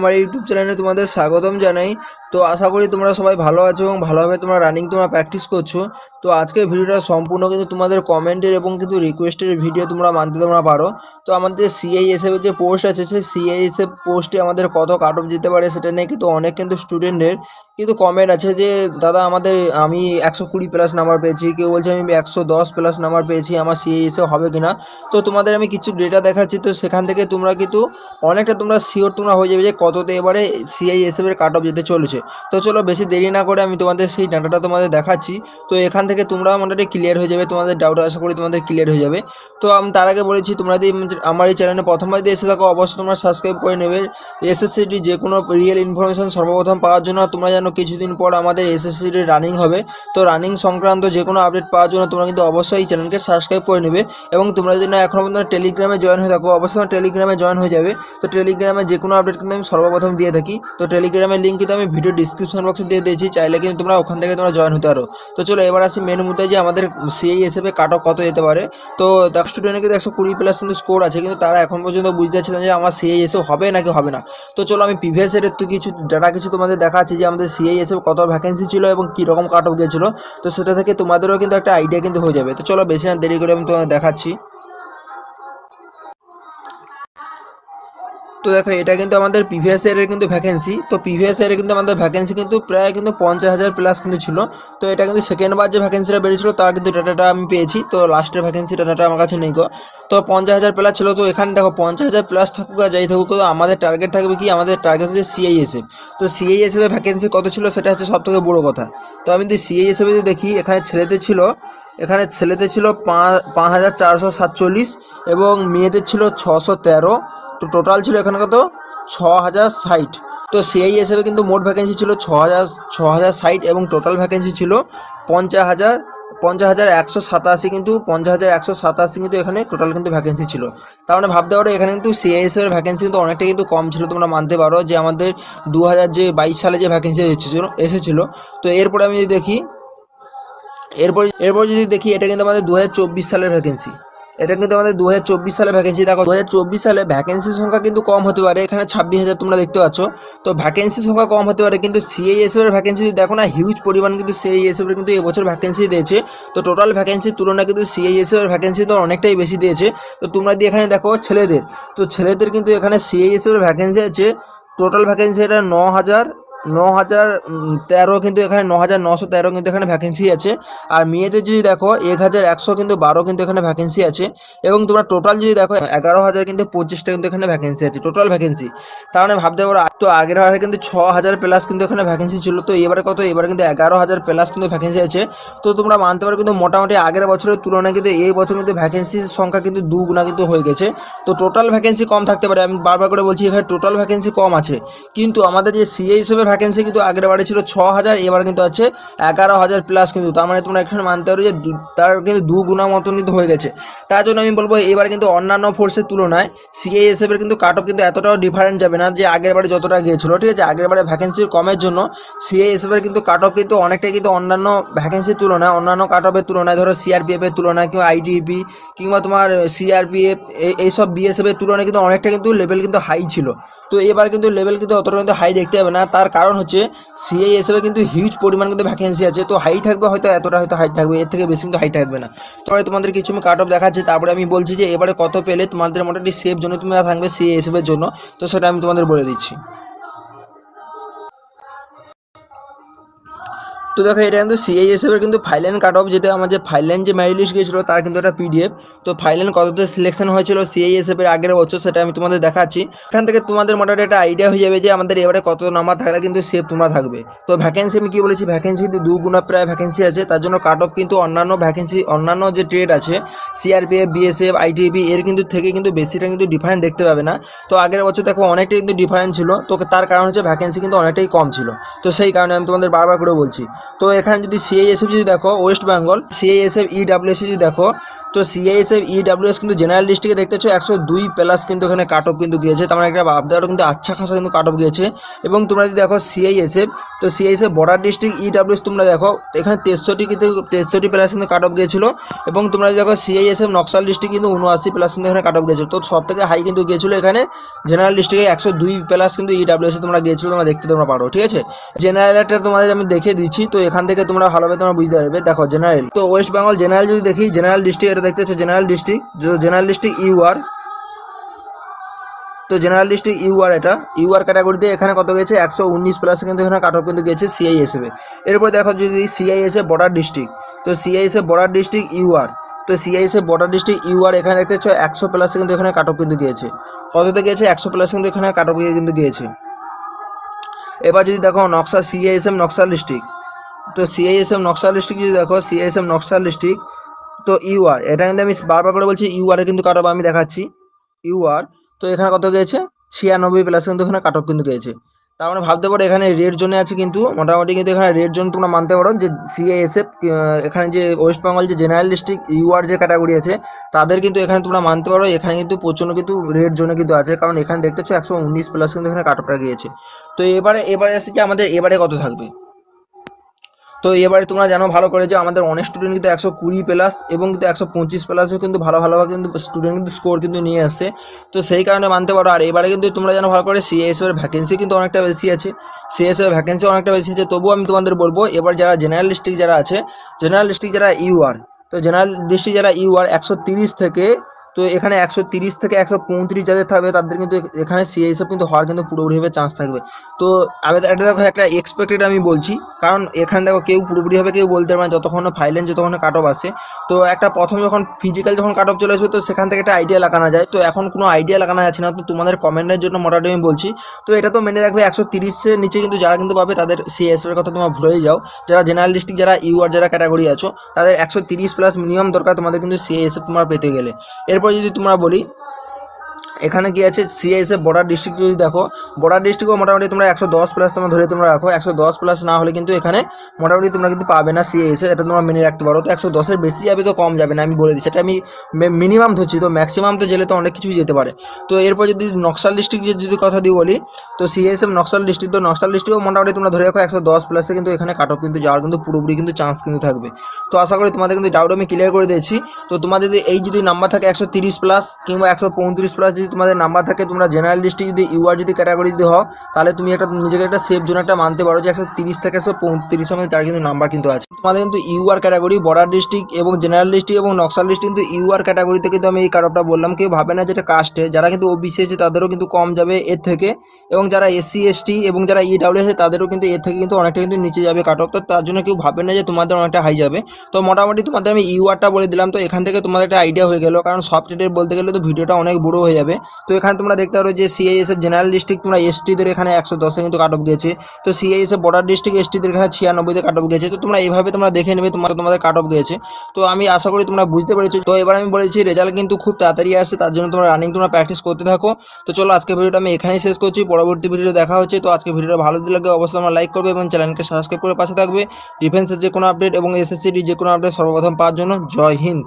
আমার ইউটিউব চ্যানেলে তোমাদের স্বাগতম জানাই তো আশা করি তোমরা সবাই ভালো আছো এবং ভালোভাবে তোমরা রানিং তোমরা প্র্যাকটিস করছো তো আজকে ভিডিওটা সম্পূর্ণ কিন্তু তোমাদের কমেন্টের এবং কিন্তু রিকোয়েস্টের ভিডিও তোমরা মানতে তোমরা পারো তো আমাদের সিআইএসএফের যে পোস্ট আছে সেই সিআইএসএফ পোস্টে আমাদের কত কাট অফ যেতে পারে সেটা নিয়ে কিন্তু অনেক কিন্তু স্টুডেন্টের কিন্তু কমেন্ট আছে যে দাদা আমাদের আমি একশো কুড়ি প্লাস নাম্বার পেয়েছি কেউ বলছে আমি একশো দশ প্লাস নাম্বার পেয়েছি আমার সিএসে হবে কি না তো তোমাদের আমি কিছু ডেটা দেখাচ্ছি তো সেখান থেকে তোমরা কিন্তু অনেকটা তোমরা শিওর তোমরা হয়ে যাবে যে কততে এবারে সিআইএসএফ এর কাট অফ যেতে চলেছে তো চলো বেশি দেরি না করে আমি তোমাদের সেই ডাটাটা তোমাদের দেখাচ্ছি তো এখান থেকে তোমরা মোটামুটি ক্লিয়ার হয়ে যাবে তোমাদের ডাউট আশা করি তোমাদের ক্লিয়ার হয়ে যাবে তো আমি তার আগে বলেছি তোমরা যদি আমার এই চ্যানেলে প্রথমবার যদি এসে থাকো অবশ্যই তোমরা সাবস্ক্রাইব করে নেবে এসএসসিটি যে কোনো রিয়েল ইনফরমেশন সর্বপ্রথম পাওয়ার জন্য তোমরা জানো কিছুদিন পর আমাদের এসএসসির রানিং হবে তো রানিং সংক্রান্ত যে কোনো আপডেট পাওয়ার জন্য তোমরা কিন্তু অবশ্যই এই চ্যানেলকে সাবস্ক্রাইব করে নেবে এবং তোমরা যদি না এখনও পর্যন্ত টেলিগ্রামে জয়েন হয়ে থাকো অবশ্যই তোমার টেলিগ্রামে জয়েন হয়ে যাবে তো টেলিগ্রামে যে কোনো আপডেট কিন্তু আমি সর্বপ্রথম দিয়ে থাকি তো টেলিগ্রামের লিঙ্ক কিন্তু আমি ভিডিও ডিসক্রিপশন বক্সে দিয়ে দিয়েছি চাইলে কিন্তু তোমরা ওখান থেকে তোমরা জয়েন হতে পারো তো চলো এবার আসি মেন মুদ্রায় যে আমাদের সিএই হিসেবে কাট কত যেতে পারে তো দেখ টেনে কিন্তু একশো কুড়ি প্লাস কিন্তু স্কোর আছে কিন্তু তারা এখন পর্যন্ত বুঝতে পারছে না যে আমার সিএই এসে হবে নাকি হবে না তো চলো আমি প্রিভিয়াস এর তো কিছু ডাটা কিছু তোমাদের দেখাচ্ছি যে আমাদের সিআইএসএফ কত ভ্যাকেন্সি ছিল এবং কীরকম কাট অফ গিয়েছিলো তো সেটা থেকে তোমাদেরও কিন্তু একটা আইডিয়া কিন্তু হয়ে যাবে তো চলো বেশি না দেরি করে আমি তোমাদের দেখাচ্ছি তো দেখো এটা কিন্তু আমাদের প্রিভিয়াস ইয়ারের কিন্তু ভ্যাকেন্সি তো প্রিভিয়াস ইয়ারে কিন্তু আমাদের ভ্যাকেন্সি কিন্তু প্রায় কিন্তু পঞ্চাশ হাজার প্লাস কিন্তু ছিল তো এটা কিন্তু সেকেন্ডবার যে ভ্যাকেন্সিটা বেড়েছিল তার কিন্তু ডাটাটা আমি পেয়েছি তো লাস্টের ভ্যাকেন্সি ডাটাটা আমার কাছে নেই গো তো পঞ্চাশ হাজার প্লাস ছিল তো এখানে দেখো পঞ্চাশ হাজার প্লাস থাকুক আর যাই থাকুক তো আমাদের টার্গেট থাকবে কি আমাদের টার্গেট হচ্ছে সিআইএসএ তো সিআইএসএফের ভ্যাকেন্সি কত ছিল সেটা হচ্ছে সবথেকে বড় কথা তো আমি যদি সিআইএসএফে যদি দেখি এখানে ছেলেদের ছিল এখানে ছেলেতে ছিল পাঁচ হাজার চারশো সাতচল্লিশ এবং মেয়েদের ছিল ছশো তেরো তো টোটাল ছিল এখানে কত ছ হাজার ষাট তো সেই হিসেবে কিন্তু মোট ভ্যাকেন্সি ছিল ছ হাজার ছ হাজার ষাট এবং টোটাল ভ্যাকেন্সি ছিল পঞ্চাশ হাজার পঞ্চাশ হাজার একশো সাতাশি কিন্তু পঞ্চাশ হাজার একশো সাতাশি কিন্তু এখানে টোটাল কিন্তু ভ্যাকেন্সি ছিল তার মানে ভাবতে পারো এখানে কিন্তু সিআইএসের ভ্যাকেন্সি কিন্তু অনেকটাই কিন্তু কম ছিল তোমরা মানতে পারো যে আমাদের দু হাজার যে বাইশ সালে যে ভ্যাকেন্সি এসেছিল এসেছিলো তো এরপরে আমি যদি দেখি এরপর এরপর যদি দেখি এটা কিন্তু আমাদের দু সালের ভ্যাকেন্সি এটা কিন্তু আমাদের দু সালে ভ্যাকেন্সি দেখো দু সালে ভ্যাকেন্সি সংখ্যা কিন্তু কম হতে পারে এখানে ছাব্বিশ হাজার তোমরা দেখতে পাচ্ছ তো ভ্যাকেন্সি সংখ্যা কম হতে পারে কিন্তু সিএইএসএফের e ভ্যাকেন্সি দেখো না হিউজ পরিমাণ কিন্তু সিএইএসএফের e কিন্তু এবছর ভ্যাকেন্সি দিয়েছে তো টোটাল ভ্যাকেন্সির তুলনায় কিন্তু সিএইএসএফের e ভ্যাকেন্সি তো অনেকটাই বেশি দিয়েছে তো তোমরা দিয়ে এখানে দেখো ছেলেদের তো ছেলেদের কিন্তু এখানে সিএইএসএফের ভ্যাকেন্সি আছে টোটাল ভ্যাকেন্সি এটা ন হাজার ন হাজার তেরো কিন্তু এখানে ন হাজার নশো তেরো কিন্তু এখানে ভ্যাকেন্সি আছে আর মেয়েদের যদি দেখো এক হাজার একশো কিন্তু বারো কিন্তু এখানে ভ্যাকেন্সি আছে এবং তোমরা টোটাল যদি দেখো এগারো হাজার কিন্তু পঁচিশটা কিন্তু এখানে ভ্যাকেন্সি আছে টোটাল ভ্যাকেন্সি তার মানে ভাবতে পারো তো আগের হারে কিন্তু ছ হাজার প্লাস কিন্তু এখানে ভ্যাকেন্সি ছিল তো এবারে কত এবারে কিন্তু এগারো হাজার প্লাস কিন্তু ভ্যাকেন্সি আছে তো তোমরা মানতে পারো কিন্তু মোটামুটি আগের বছরের তুলনায় কিন্তু এই বছর কিন্তু ভ্যাকেন্সির সংখ্যা কিন্তু দুগুণা কিন্তু হয়ে গেছে তো টোটাল ভ্যাকেন্সি কম থাকতে পারে আমি বারবার করে বলছি এখানে টোটাল ভ্যাকেন্সি কম আছে কিন্তু আমাদের যে সিএ হিসেবে ভ্যাকেন্সি কিন্তু আগের বারে ছিল ছ হাজার এবার কিন্তু আছে এগারো হাজার প্লাস কিন্তু তার মানে তোমরা এখানে মানতে পারো যে তার কিন্তু দু গুণা মতন কিন্তু হয়ে গেছে তার জন্য আমি বলবো এবার কিন্তু অন্যান্য ফোর্সের তুলনায় সিএএসএফের কিন্তু কাট অফ কিন্তু এতটাও ডিফারেন্ট যাবে না যে আগের বারে যতটা গিয়েছিল ঠিক আছে আগের বারে ভ্যাকেন্সির কমের জন্য সিএএসএফের কিন্তু কাট অফ কিন্তু অনেকটাই কিন্তু অন্যান্য ভ্যাকেন্সির তুলনায় অন্যান্য কাট অফের তুলনায় ধরো সিআরপিএফের তুলনায় কিংবা আইটিপি কিংবা তোমার সিআরপিএফ এইসব বিএসএফের তুলনায় কিন্তু অনেকটা কিন্তু লেভেল কিন্তু হাই ছিল তো এবার কিন্তু লেভেল কিন্তু অতটা কিন্তু হাই দেখতে হবে না তার কারণ হচ্ছে সিআই এসএফে কিন্তু হিউজ পরিমাণ কিন্তু ভ্যাকেন্সি আছে তো হাই থাকবে হয়তো এতটা হয়তো হাই থাকবে এর থেকে বেশি কিন্তু হাই থাকবে না তবে তোমাদের কিছু আমি কাট অফ দেখাচ্ছি তারপরে আমি বলছি যে এবারে কত পেলে তোমাদের মোটামুটি সেফ জন্য তুমি থাকবে সিআই এসএফের জন্য তো সেটা আমি তোমাদের বলে দিচ্ছি তো দেখো এটা কিন্তু সিআইএসএফের e কিন্তু ফাইলাইন কাট অফ যেটা আমাদের ফাইলাইন যে মেরিট লিস্ট গিয়েছিলো তার কিন্তু একটা পিডিএফ তো ফাইলাইন কততে সিলেকশন হয়েছিল সিআইএসএফের e আগের বছর সেটা আমি তোমাদের দেখাচ্ছি এখান থেকে তোমাদের মোটামুটি একটা আইডিয়া হয়ে যাবে যে আমাদের এবারে কত নাম্বার থাকলে কিন্তু সেফ তোমরা থাকবে তো ভ্যাকেন্সি আমি কি বলেছি ভ্যাকেন্সি কিন্তু দু প্রায় ভ্যাকেন্সি আছে তার জন্য কাট অফ কিন্তু অন্যান্য ভ্যাকেন্সি অন্যান্য যে ট্রেড আছে সিআরপিএফ বিএসএফ আইটিপি এর কিন্তু থেকে কিন্তু বেশিটা কিন্তু ডিফারেন্ট দেখতে পাবে না তো আগের বছর দেখো অনেকটাই কিন্তু ডিফারেন্ট ছিল তো তার কারণ হচ্ছে ভ্যাকেন্সি কিন্তু অনেকটাই কম ছিল তো সেই কারণে আমি তোমাদের বারবার করে বলছি তো এখানে যদি সিআইএসএফ যদি দেখো ওয়েস্ট বেঙ্গল সিআইএসএফ ইডাব্লিউএস যদি দেখো তো সিআইএসএফ ইডাব্লিউএস e কিন্তু জেনারেল ডিস্ট্রিক্টে দেখতে পাচ্ছ একশো দুই প্লাস কিন্তু এখানে কাট অফ কিন্তু গিয়েছে তার মানে একটা বাপদারও কিন্তু আচ্ছা খাসা কিন্তু কাট অফ গিয়েছে এবং তোমরা যদি দেখো সিআইএসএফ তো সিআইএসএফ বর্ডার ডিস্ট্রিক্ট ইডাব্লিউএস তোমরা দেখো এখানে তেষট্টি কিন্তু তেষট্টি প্লাস কিন্তু কাট অফ গিয়েছিলো এবং তোমরা যদি দেখো সিআইএসএফ নকশাল ডিস্ট্রিক্ট কিন্তু উনআশি প্লাস কিন্তু এখানে কাট অফ গিয়েছিল তো সব থেকে হাই কিন্তু গিয়েছিলো এখানে জেনারেল ডিস্ট্রিক্টে একশো দুই প্লাস কিন্তু ইডাব্লিউএসে e তোমরা গিয়েছিলো তোমরা দেখতে তোমরা পারো ঠিক আছে জেনারেলটা তোমাদের আমি দেখে দিচ্ছি তো এখান থেকে তোমরা ভালোভাবে তোমরা বুঝতে পারবে দেখো জেনারেল তো ওয়েস্ট বেঙ্গল জেনারেল যদি দেখি জেনারেল ডিস্ট্রিক্ট এটা দেখতে হচ্ছে general district general district UR তো জেনারেল ডিস্ট্রিক্ট ইউআর এটা ইউআর ক্যাটাগরিতে এখানে কত গেছে একশো উনিশ প্লাস কিন্তু এখানে কাট অফ কিন্তু গেছে সিআইএসএফে এরপর দেখো যদি সিআইএসএ বর্ডার ডিস্ট্রিক্ট তো সিআইএসএ বর্ডার ডিস্ট্রিক্ট ইউআর তো সিআইএসএ বর্ডার ডিস্ট্রিক্ট ইউআর এখানে দেখতে হচ্ছে একশো প্লাস কিন্তু এখানে কাট অফ কিন্তু গিয়েছে কততে গিয়েছে একশো প্লাস কিন্তু এখানে কাট অফ কিন্তু গিয়েছে এবার যদি দেখো নকশা সিআইএসএম নকশা ডিস্ট্রিক্ট তো সিআইএসএম নকশা লিস্টিক যদি দেখো সিআইএসএম নকশা লিস্টিক তো ইউআর এটা কিন্তু আমি বারবার করে বলছি ইউআর কিন্তু কাট অফ আমি দেখাচ্ছি ইউআর তো এখানে কত গেছে ছিয়ানব্বই প্লাস কিন্তু এখানে কাট অফ কিন্তু গেছে তার মানে ভাবতে পারো এখানে রেড জোনে আছে কিন্তু মোটামুটি কিন্তু এখানে রেড জোন তোমরা মানতে পারো যে সিএএসএফ এখানে যে ওয়েস্ট বেঙ্গল যে জেনারেল ডিস্ট্রিক্ট ইউআর যে ক্যাটাগরি আছে তাদের কিন্তু এখানে তোমরা মানতে পারো এখানে কিন্তু প্রচণ্ড কিন্তু রেড জোনে কিন্তু আছে কারণ এখানে দেখতেছো একশো উনিশ প্লাস কিন্তু এখানে কাট অফটা গিয়েছে তো এবারে এবারে আসছে যে আমাদের এবারে কত থাকবে তো এবারে তোমরা জানো ভালো করে যে আমাদের অনেক স্টুডেন্ট কিন্তু একশো কুড়ি প্লাস এবং কিন্তু একশো পঁচিশ প্লাসও কিন্তু ভালো ভালোভাবে কিন্তু স্টুডেন্ট কিন্তু স্কোর কিন্তু নিয়ে আসছে তো সেই কারণে মানতে পারো আর এবারে কিন্তু তোমরা জানো ভালো করে সিএসওর e ভ্যাকেন্সি কিন্তু অনেকটা বেশি আছে সিএসওর e ভ্যাকেন্সি অনেকটা বেশি আছে তবুও আমি তোমাদের বলবো এবার যারা জেনারেলিস্টিক যারা আছে জেনারেলিস্টিক যারা ইউ আর তো জেনারেল ডিস্ট্রিক্ট যারা ইউ আর একশো তিরিশ থেকে তো এখানে একশো তিরিশ থেকে একশো পঁয়ত্রিশ যাদের থাকবে তাদের কিন্তু এখানে সেই হিসাব কিন্তু হওয়ার কিন্তু পুরোপুরিভাবে চান্স থাকবে তো আমি এটা দেখো একটা এক্সপেক্টেড আমি বলছি কারণ এখানে দেখো কেউ পুরোপুরিভাবে কেউ বলতে পারে না যতক্ষণ ফাইলেন যতক্ষণ কাট অফ আসে তো একটা প্রথম যখন ফিজিক্যাল যখন কাট অফ চলে আসবে তো সেখান থেকে একটা আইডিয়া লাগানো যায় তো এখন কোনো আইডিয়া লাগানো যাচ্ছে না তো তোমাদের কমেন্টের জন্য মোটামুটি আমি বলছি তো এটা তো মেনে রাখবে একশো তিরিশের নিচে কিন্তু যারা কিন্তু পাবে তাদের সি হিসাবের কথা তোমরা ভুলে যাও যারা জেনারেলিস্টিক যারা ইউআর যারা ক্যাটাগরি আছো তাদের একশো তিরিশ প্লাস মিনিমাম দরকার তোমাদের কিন্তু সেই হিসেব তোমরা পেতে গেলে এরপর तुम्हारा बोली এখানে কি আছে সিআইএসএফ বর্ডার ডিস্ট্রিক্ট যদি দেখো বর্ডার ডিস্ট্রিক্টও মোটামুটি তোমরা একশো দশ প্লাস তোমরা ধরে তোমরা রাখো একশো দশ প্লাস না হলে কিন্তু এখানে মোটামুটি তোমরা কিন্তু পাবে না সিআইএসএফ এটা তোমরা মেনে রাখতে পারো তো একশো দশের বেশি যাবে তো কম যাবে না আমি বলে দিচ্ছি এটা আমি মিনিমাম ধরছি তো ম্যাক্সিমাম তো জেলে তো অনেক কিছুই যেতে পারে তো এরপর যদি নকশাল ডিস্ট্রিক্ট যদি কথা দিয়ে বলি তো সিএসএফ নকশাল ডিস্ট্রিক্ট তো নকশাল ডিস্ট্রিক্টও মোটামুটি তোমরা ধরে রাখো একশো দশ প্লাসে কিন্তু এখানে কাট অফ কিন্তু যাওয়ার কিন্তু পুরোপুরি কিন্তু চান্স কিন্তু থাকবে তো আশা করি তোমাদের কিন্তু ডাউট আমি ক্লিয়ার করে দিয়েছি তো তোমাদের যদি এই যদি নাম্বার থাকে একশো তিরিশ প্লাস কিংবা একশো পঁয়ত্রিশ প্লাস যদি যদি তোমাদের নাম্বার থাকে তোমরা জেনারেল লিস্টে যদি ইউআর যদি ক্যাটাগরি যদি হও তাহলে তুমি একটা নিজেকে একটা সেফ জোন একটা মানতে পারো যে একশো তিরিশ থেকে একশো পঁয়ত্রিশের মধ্যে তার কিন্তু নাম্বার কিন্তু আছে তোমাদের কিন্তু ইউআর ক্যাটাগরি বর্ডার ডিস্ট্রিক্ট এবং জেনারেল ডিস্ট্রিক্ট এবং নকশাল ডিস্ট্রিক্ট কিন্তু ইউআর ক্যাটাগরিতে কিন্তু আমি এই কারণটা বললাম কেউ ভাবে না যেটা কাস্টে যারা কিন্তু বিসি আছে তাদেরও কিন্তু কম যাবে এর থেকে এবং যারা এসসি এসটি এবং যারা ইডাব্লিউ e আছে তাদেরও কিন্তু এর থেকে কিন্তু অনেকটা কিন্তু নিচে যাবে কাট অফ তো তার জন্য কেউ ভাবে না যে তোমাদের অনেকটা হাই যাবে তো মোটামুটি তোমাদের আমি ইউআরটা বলে দিলাম তো এখান থেকে তোমাদের একটা আইডিয়া হয়ে গেল কারণ সফট বলতে গেলে তো ভিডিওটা অনেক বড়ো হয়ে যাবে হবে তো এখানে তোমরা দেখতে পারো যে সিআইএসএফ জেনারেল ডিস্ট্রিক্ট তোমরা এসটিদের এখানে একশো দশে কিন্তু কাট অফ গেছে তো সিআইএসএফ বর্ডার ডিস্ট্রিক্ট এসটিদের এখানে ছিয়ানব্বইতে কাট অফ গেছে তো তোমরা এইভাবে তোমরা দেখে নেবে তোমার তোমাদের কাট অফ গেছে তো আমি আশা করি তোমরা বুঝতে পেরেছো তো এবার আমি বলেছি রেজাল্ট কিন্তু খুব তাড়াতাড়ি আসে তার জন্য তোমরা রানিং তোমরা প্র্যাকটিস করতে থাকো তো চলো আজকে ভিডিওটা আমি এখানেই শেষ করছি পরবর্তী ভিডিও দেখা হচ্ছে তো আজকে ভিডিওটা ভালো লাগে অবশ্যই তোমরা লাইক করবে এবং চ্যানেলকে সাবস্ক্রাইব করে পাশে থাকবে ডিফেন্সের যে কোনো আপডেট এবং এসএসসিডি যে কোনো আপডেট সর্বপ্রথম পাওয়ার জন্য জয় হিন্দ